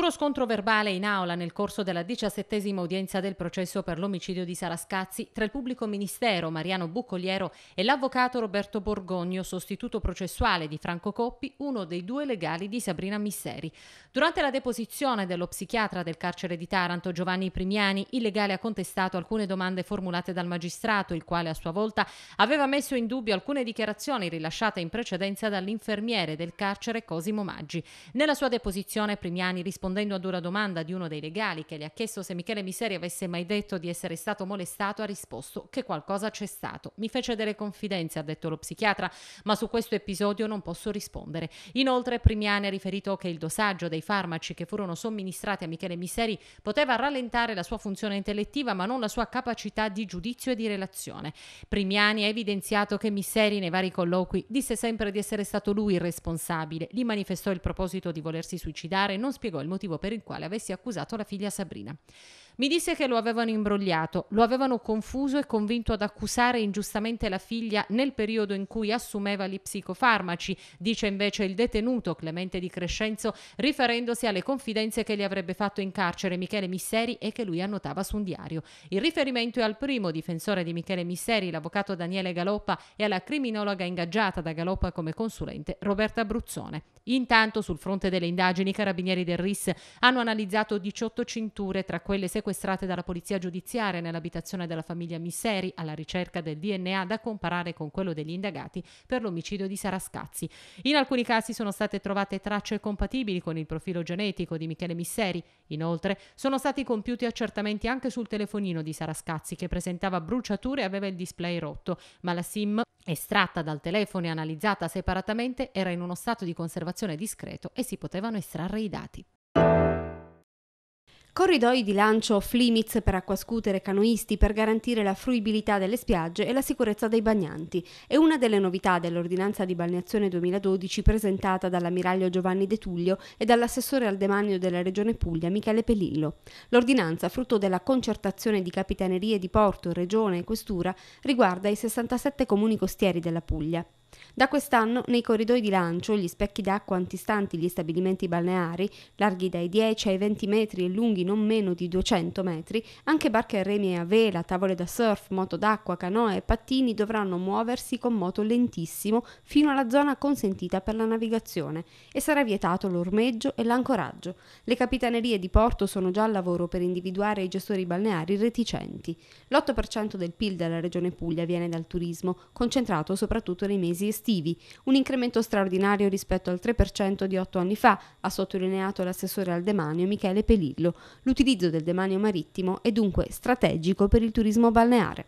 Duro scontro verbale in aula nel corso della diciassettesima udienza del processo per l'omicidio di Sarascazzi tra il pubblico ministero Mariano Buccoliero e l'avvocato Roberto Borgogno, sostituto processuale di Franco Coppi, uno dei due legali di Sabrina Misseri. Durante la deposizione dello psichiatra del carcere di Taranto Giovanni Primiani, il legale ha contestato alcune domande formulate dal magistrato, il quale a sua volta aveva messo in dubbio alcune dichiarazioni rilasciate in precedenza dall'infermiere del carcere Cosimo Maggi. Nella sua deposizione Primiani rispondeva rispondendo ad una domanda di uno dei legali che le ha chiesto se Michele Miseri avesse mai detto di essere stato molestato, ha risposto che qualcosa c'è stato. Mi fece delle confidenze, ha detto lo psichiatra, ma su questo episodio non posso rispondere. Inoltre Primiani ha riferito che il dosaggio dei farmaci che furono somministrati a Michele Miseri poteva rallentare la sua funzione intellettiva ma non la sua capacità di giudizio e di relazione. Primiani ha evidenziato che Miseri nei vari colloqui disse sempre di essere stato lui il responsabile, gli manifestò il proposito di volersi suicidare e non spiegò il motivo motivo per il quale avessi accusato la figlia Sabrina. Mi disse che lo avevano imbrogliato, lo avevano confuso e convinto ad accusare ingiustamente la figlia nel periodo in cui assumeva gli psicofarmaci, dice invece il detenuto Clemente Di Crescenzo, riferendosi alle confidenze che gli avrebbe fatto in carcere Michele Misseri e che lui annotava su un diario. Il riferimento è al primo difensore di Michele Misseri, l'avvocato Daniele Galoppa, e alla criminologa ingaggiata da Galoppa come consulente Roberta Bruzzone. Intanto, sul fronte delle indagini, i carabinieri del RIS hanno analizzato 18 cinture, tra quelle seguite sequestrate dalla polizia giudiziaria nell'abitazione della famiglia Misseri alla ricerca del DNA da comparare con quello degli indagati per l'omicidio di Sarascazzi. In alcuni casi sono state trovate tracce compatibili con il profilo genetico di Michele Misseri. Inoltre sono stati compiuti accertamenti anche sul telefonino di Sarascazzi che presentava bruciature e aveva il display rotto, ma la SIM estratta dal telefono e analizzata separatamente era in uno stato di conservazione discreto e si potevano estrarre i dati. Corridoi di lancio off limits per acquascooter e canoisti per garantire la fruibilità delle spiagge e la sicurezza dei bagnanti è una delle novità dell'ordinanza di balneazione 2012 presentata dall'ammiraglio Giovanni De Tullio e dall'assessore al demanio della Regione Puglia Michele Pelillo. L'ordinanza, frutto della concertazione di capitanerie di porto, regione e questura, riguarda i 67 comuni costieri della Puglia. Da quest'anno nei corridoi di lancio gli specchi d'acqua antistanti gli stabilimenti balneari, larghi dai 10 ai 20 metri e lunghi non meno di 200 metri, anche barche a remi e a vela, tavole da surf, moto d'acqua, canoe e pattini dovranno muoversi con moto lentissimo fino alla zona consentita per la navigazione e sarà vietato l'ormeggio e l'ancoraggio. Le capitanerie di porto sono già al lavoro per individuare i gestori balneari reticenti. L'8% del PIL della regione Puglia viene dal turismo, concentrato soprattutto nei mesi estivali estivi, un incremento straordinario rispetto al 3% di otto anni fa, ha sottolineato l'assessore al demanio Michele Pelillo. L'utilizzo del demanio marittimo è dunque strategico per il turismo balneare.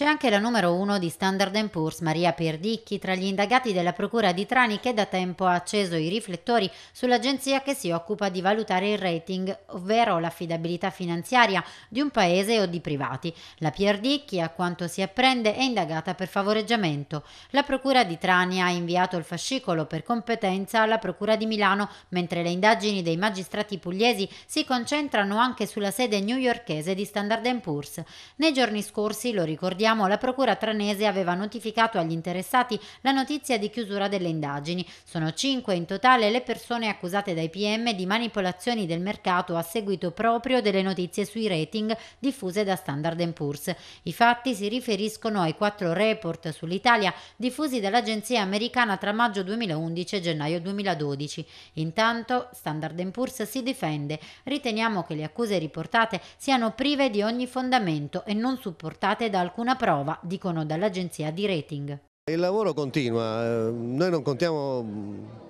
C'è anche la numero uno di Standard Poor's, Maria Perdicchi, tra gli indagati della Procura di Trani che da tempo ha acceso i riflettori sull'agenzia che si occupa di valutare il rating, ovvero l'affidabilità finanziaria di un paese o di privati. La Pierdicchi, a quanto si apprende, è indagata per favoreggiamento. La Procura di Trani ha inviato il fascicolo per competenza alla Procura di Milano, mentre le indagini dei magistrati pugliesi si concentrano anche sulla sede newyorchese di Standard Poor's. Nei giorni scorsi, lo ricordiamo, sappiamo, la Procura tranese aveva notificato agli interessati la notizia di chiusura delle indagini. Sono cinque in totale le persone accusate dai PM di manipolazioni del mercato a seguito proprio delle notizie sui rating diffuse da Standard Poor's. I fatti si riferiscono ai quattro report sull'Italia diffusi dall'agenzia americana tra maggio 2011 e gennaio 2012. Intanto Standard Poor's si difende. Riteniamo che le accuse riportate siano prive di ogni fondamento e non supportate da alcuna prova, dicono dall'agenzia di rating. Il lavoro continua, eh, noi non contiamo,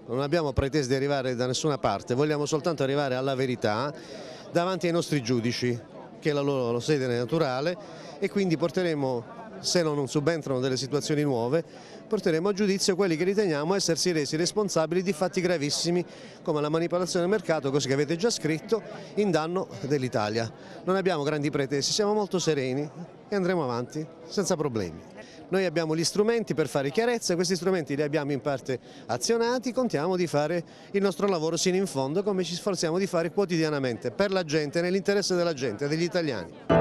non abbiamo pretese di arrivare da nessuna parte, vogliamo soltanto arrivare alla verità davanti ai nostri giudici, che è la loro sede naturale e quindi porteremo, se non subentrano delle situazioni nuove, porteremo a giudizio quelli che riteniamo essersi resi responsabili di fatti gravissimi come la manipolazione del mercato, così che avete già scritto, in danno dell'Italia. Non abbiamo grandi pretese, siamo molto sereni e andremo avanti senza problemi. Noi abbiamo gli strumenti per fare chiarezza, questi strumenti li abbiamo in parte azionati, contiamo di fare il nostro lavoro sino in fondo come ci sforziamo di fare quotidianamente per la gente, nell'interesse della gente, degli italiani.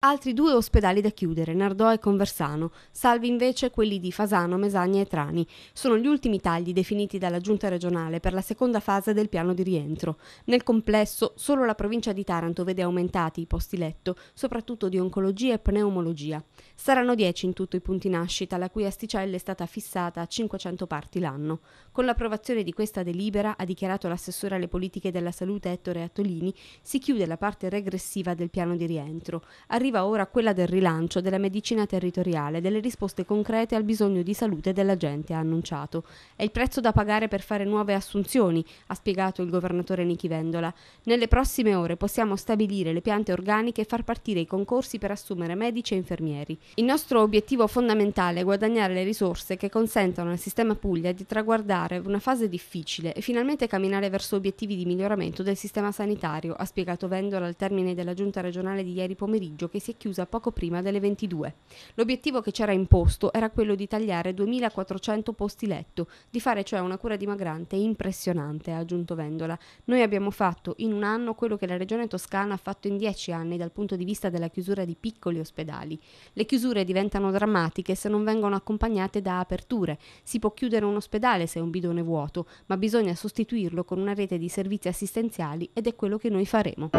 Altri due ospedali da chiudere, Nardò e Conversano, salvi invece quelli di Fasano, Mesagna e Trani. Sono gli ultimi tagli definiti dalla Giunta regionale per la seconda fase del piano di rientro. Nel complesso, solo la provincia di Taranto vede aumentati i posti letto, soprattutto di oncologia e pneumologia. Saranno 10 in tutto i punti nascita, la cui asticella è stata fissata a 500 parti l'anno. Con l'approvazione di questa delibera, ha dichiarato l'assessore alle politiche della salute Ettore Attolini, si chiude la parte regressiva del piano di rientro. Arriva arriva ora quella del rilancio della medicina territoriale, delle risposte concrete al bisogno di salute della gente, ha annunciato. È il prezzo da pagare per fare nuove assunzioni, ha spiegato il governatore Nichi Vendola. Nelle prossime ore possiamo stabilire le piante organiche e far partire i concorsi per assumere medici e infermieri. Il nostro obiettivo fondamentale è guadagnare le risorse che consentano al sistema Puglia di traguardare una fase difficile e finalmente camminare verso obiettivi di miglioramento del sistema sanitario, ha spiegato Vendola al termine della giunta regionale di ieri pomeriggio che che si è chiusa poco prima delle 22. L'obiettivo che c'era imposto era quello di tagliare 2400 posti letto, di fare cioè una cura dimagrante impressionante, ha aggiunto Vendola. Noi abbiamo fatto in un anno quello che la regione toscana ha fatto in dieci anni dal punto di vista della chiusura di piccoli ospedali. Le chiusure diventano drammatiche se non vengono accompagnate da aperture. Si può chiudere un ospedale se è un bidone vuoto, ma bisogna sostituirlo con una rete di servizi assistenziali ed è quello che noi faremo.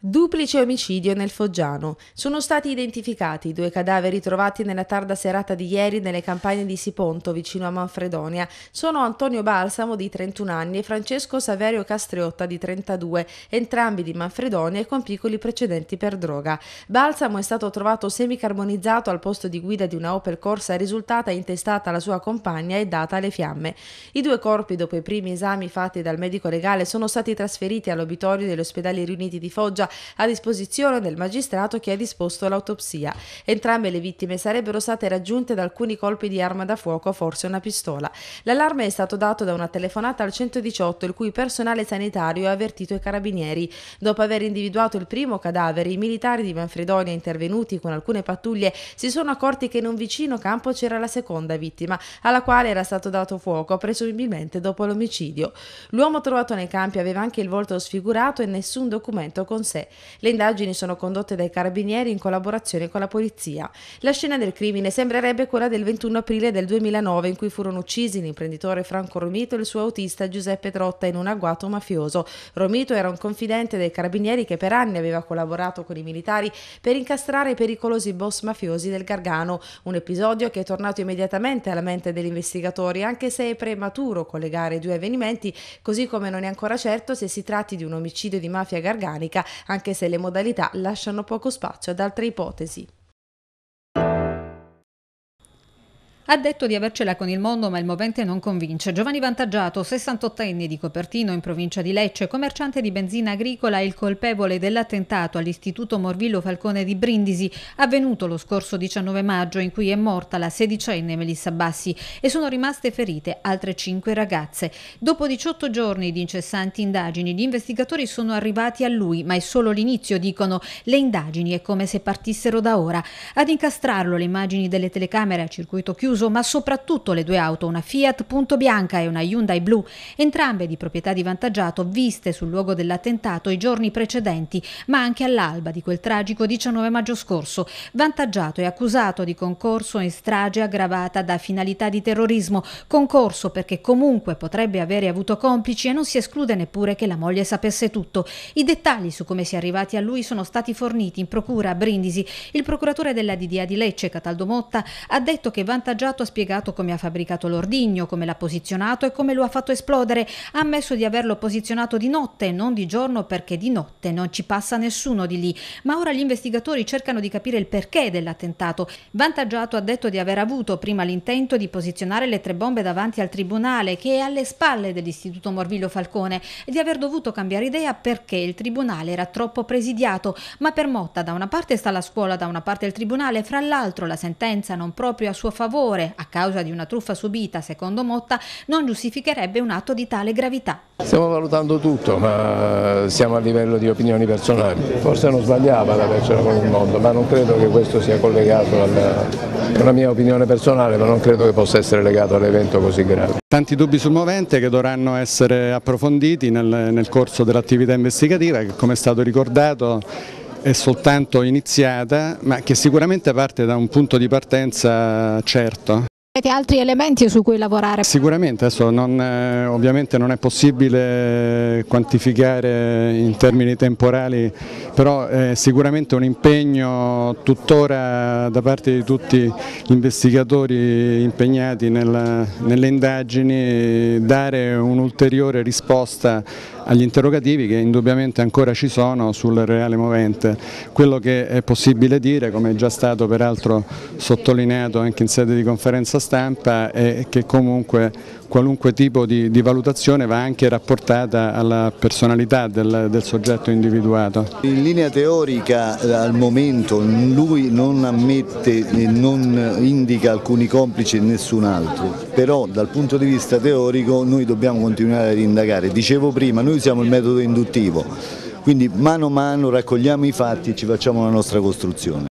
Duplice omicidio nel Foggiano. Sono stati identificati due cadaveri trovati nella tarda serata di ieri nelle campagne di Siponto, vicino a Manfredonia. Sono Antonio Balsamo, di 31 anni, e Francesco Saverio Castriotta, di 32, entrambi di Manfredonia e con piccoli precedenti per droga. Balsamo è stato trovato semicarbonizzato al posto di guida di una Opel Corsa risultata intestata alla sua compagna e data alle fiamme. I due corpi, dopo i primi esami fatti dal medico legale, sono stati trasferiti all'obitorio degli ospedali riuniti di Foggia a disposizione del magistrato che ha disposto l'autopsia. Entrambe le vittime sarebbero state raggiunte da alcuni colpi di arma da fuoco, forse una pistola. L'allarme è stato dato da una telefonata al 118, il cui personale sanitario ha avvertito i carabinieri. Dopo aver individuato il primo cadavere, i militari di Manfredonia intervenuti con alcune pattuglie si sono accorti che in un vicino campo c'era la seconda vittima, alla quale era stato dato fuoco, presumibilmente dopo l'omicidio. L'uomo trovato nei campi aveva anche il volto sfigurato e nessun documento con sé diverse. Le indagini sono condotte dai carabinieri in collaborazione con la polizia. La scena del crimine sembrerebbe quella del 21 aprile del 2009 in cui furono uccisi l'imprenditore Franco Romito e il suo autista Giuseppe Trotta in un agguato mafioso. Romito era un confidente dei carabinieri che per anni aveva collaborato con i militari per incastrare i pericolosi boss mafiosi del Gargano, un episodio che è tornato immediatamente alla mente degli investigatori, anche se è prematuro collegare i due avvenimenti, così come non è ancora certo se si tratti di un omicidio di mafia garganica anche se le modalità lasciano poco spazio ad altre ipotesi. Ha detto di avercela con il mondo ma il movente non convince. Giovanni Vantaggiato, 68enne di Copertino in provincia di Lecce, commerciante di benzina agricola e il colpevole dell'attentato all'istituto Morvillo Falcone di Brindisi, avvenuto lo scorso 19 maggio in cui è morta la sedicenne Melissa Bassi e sono rimaste ferite altre cinque ragazze. Dopo 18 giorni di incessanti indagini gli investigatori sono arrivati a lui ma è solo l'inizio, dicono. Le indagini è come se partissero da ora. Ad incastrarlo le immagini delle telecamere a circuito chiuso dell'uso, ma soprattutto le due auto, una Fiat Punto Bianca e una Hyundai Blu, entrambe di proprietà di Vantaggiato, viste sul luogo dell'attentato i giorni precedenti, ma anche all'alba di quel tragico 19 maggio scorso. Vantaggiato è accusato di concorso in strage aggravata da finalità di terrorismo, concorso perché comunque potrebbe avere avuto complici e non si esclude neppure che la moglie sapesse tutto. I dettagli su come si è arrivati a lui sono stati forniti in procura a Brindisi. Il procuratore della DDA di Lecce, Cataldo Motta, ha detto che Vantaggiato mangiato ha spiegato come ha fabbricato l'ordigno, come l'ha posizionato e come lo ha fatto esplodere. Ha ammesso di averlo posizionato di notte non di giorno perché di notte non ci passa nessuno di lì. Ma ora gli investigatori cercano di capire il perché dell'attentato. Vantaggiato ha detto di aver avuto prima l'intento di posizionare le tre bombe davanti al tribunale che è alle spalle dell'istituto Morvillo Falcone e di aver dovuto cambiare idea perché il tribunale era troppo presidiato. Ma per Motta da una parte sta la scuola, da una parte il tribunale, fra l'altro la sentenza non proprio a suo favore minore a causa di una truffa subita, secondo Motta, non giustificherebbe un atto di tale gravità. Stiamo valutando tutto, ma siamo a livello di opinioni personali. Forse non sbagliava ad persona con il mondo, ma non credo che questo sia collegato alla, alla mia opinione personale, ma non credo che possa essere legato all'evento così grave. Tanti dubbi sul movente che dovranno essere approfonditi nel, nel corso dell'attività investigativa che come è stato ricordato è soltanto iniziata ma che sicuramente parte da un punto di partenza certo. Avete altri elementi su cui lavorare? Sicuramente, adesso non, eh, ovviamente non è possibile quantificare in termini temporali, però è eh, sicuramente un impegno tuttora da parte di tutti gli investigatori impegnati nella, nelle indagini dare un'ulteriore risposta agli interrogativi che indubbiamente ancora ci sono sul reale movente. Quello che è possibile dire, come è già stato peraltro sottolineato anche in sede di conferenza stampa, è che comunque qualunque tipo di, di, valutazione va anche rapportata alla personalità del, del, soggetto individuato. In linea teorica al momento lui non ammette e non indica alcuni complici e nessun altro, però dal punto di vista teorico noi dobbiamo continuare ad indagare. Dicevo prima, noi usiamo il metodo induttivo, quindi mano a mano raccogliamo i fatti e ci facciamo la nostra costruzione.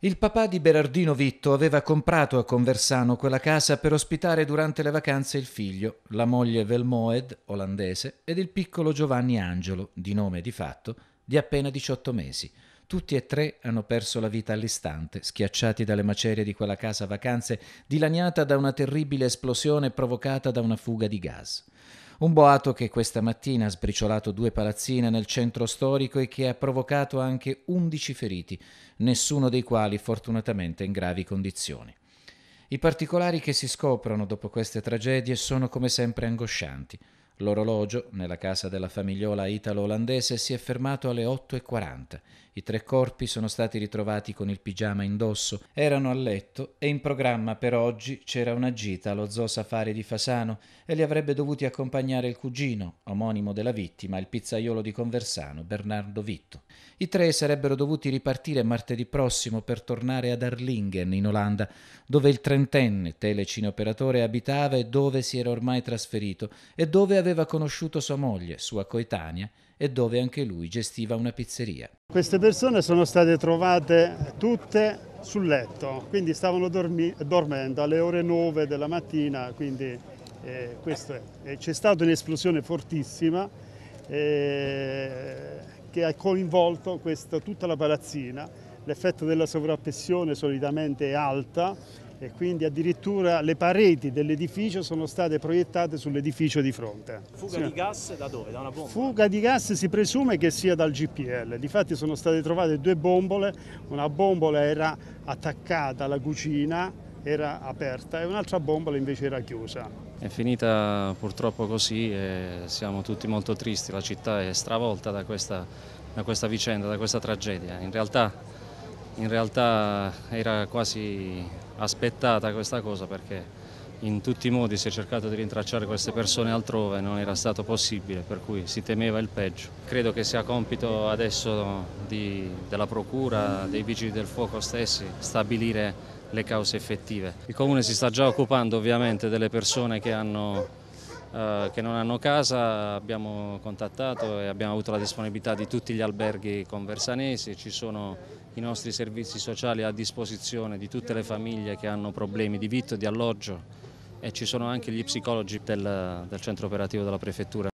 Il papà di Berardino Vitto aveva comprato a Conversano quella casa per ospitare durante le vacanze il figlio, la moglie Velmoed, olandese, ed il piccolo Giovanni Angelo, di nome di fatto, di appena 18 mesi. Tutti e tre hanno perso la vita all'istante, schiacciati dalle macerie di quella casa vacanze dilaniata da una terribile esplosione provocata da una fuga di gas. Un boato che questa mattina ha sbriciolato due palazzine nel centro storico e che ha provocato anche 11 feriti, nessuno dei quali fortunatamente in gravi condizioni. I particolari che si scoprono dopo queste tragedie sono come sempre angoscianti. L'orologio, nella casa della famigliola italo-olandese, si è fermato alle 8.40. I tre corpi sono stati ritrovati con il pigiama indosso, erano a letto e in programma per oggi c'era una gita allo zoo safari di Fasano e li avrebbe dovuti accompagnare il cugino, omonimo della vittima, il pizzaiolo di Conversano, Bernardo Vitto. I tre sarebbero dovuti ripartire martedì prossimo per tornare ad Arlingen, in Olanda, dove il trentenne telecineoperatore abitava e dove si era ormai trasferito e dove aveva aveva conosciuto sua moglie, sua coetanea, e dove anche lui gestiva una pizzeria. Queste persone sono state trovate tutte sul letto, quindi stavano dormi- dormendo alle ore 9 della mattina, quindi eh, questo è. E c'è stata un'esplosione fortissima eh, che ha coinvolto questa, tutta la palazzina. L'effetto della sovrappressione solitamente è alta e quindi addirittura le pareti dell'edificio sono state proiettate sull'edificio di fronte. Fuga sì. di gas da dove? Da una bomba? Fuga di gas si presume che sia dal GPL, difatti sono state trovate due bombole, una bombola era attaccata alla cucina, era aperta e un'altra bombola invece era chiusa. È finita purtroppo così e siamo tutti molto tristi, la città è stravolta da questa, da questa vicenda, da questa tragedia. in realtà, in realtà era quasi aspettata questa cosa perché in tutti i modi si è cercato di rintracciare queste persone altrove, non era stato possibile, per cui si temeva il peggio. Credo che sia compito adesso di, della Procura, dei Vigili del Fuoco stessi, stabilire le cause effettive. Il Comune si sta già occupando ovviamente delle persone che hanno eh, che non hanno casa, abbiamo contattato e abbiamo avuto la disponibilità di tutti gli alberghi conversanesi, ci sono i nostri servizi sociali a disposizione di tutte le famiglie che hanno problemi di vitto, di alloggio e ci sono anche gli psicologi del, del centro operativo della prefettura.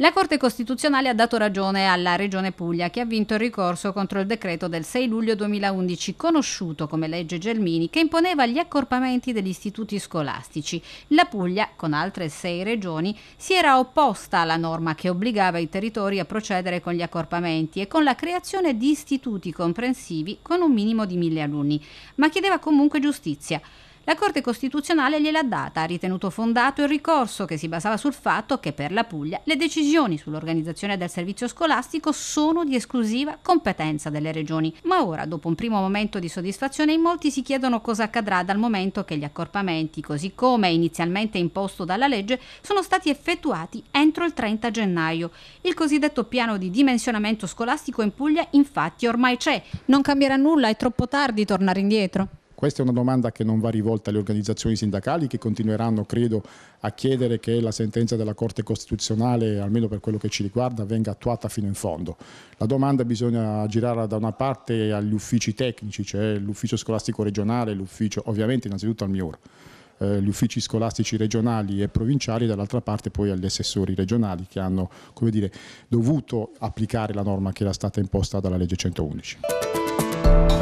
La Corte Costituzionale ha dato ragione alla Regione Puglia che ha vinto il ricorso contro il decreto del 6 luglio 2011, conosciuto come legge Gelmini, che imponeva gli accorpamenti degli istituti scolastici. La Puglia, con altre sei regioni, si era opposta alla norma che obbligava i territori a procedere con gli accorpamenti e con la creazione di istituti comprensivi con un minimo di mille alunni, ma chiedeva comunque giustizia. La Corte Costituzionale gliel'ha data, ha ritenuto fondato il ricorso che si basava sul fatto che per la Puglia le decisioni sull'organizzazione del servizio scolastico sono di esclusiva competenza delle regioni. Ma ora, dopo un primo momento di soddisfazione, in molti si chiedono cosa accadrà dal momento che gli accorpamenti, così come inizialmente imposto dalla legge, sono stati effettuati entro il 30 gennaio. Il cosiddetto piano di dimensionamento scolastico in Puglia infatti ormai c'è. Non cambierà nulla, è troppo tardi tornare indietro. Questa è una domanda che non va rivolta alle organizzazioni sindacali che continueranno, credo, a chiedere che la sentenza della Corte Costituzionale, almeno per quello che ci riguarda, venga attuata fino in fondo. La domanda bisogna girarla da una parte agli uffici tecnici, cioè l'ufficio scolastico regionale, l'ufficio ovviamente innanzitutto al MIUR eh, gli uffici scolastici regionali e provinciali, dall'altra parte poi agli assessori regionali che hanno dire, dovuto applicare la norma che era stata imposta dalla legge 111.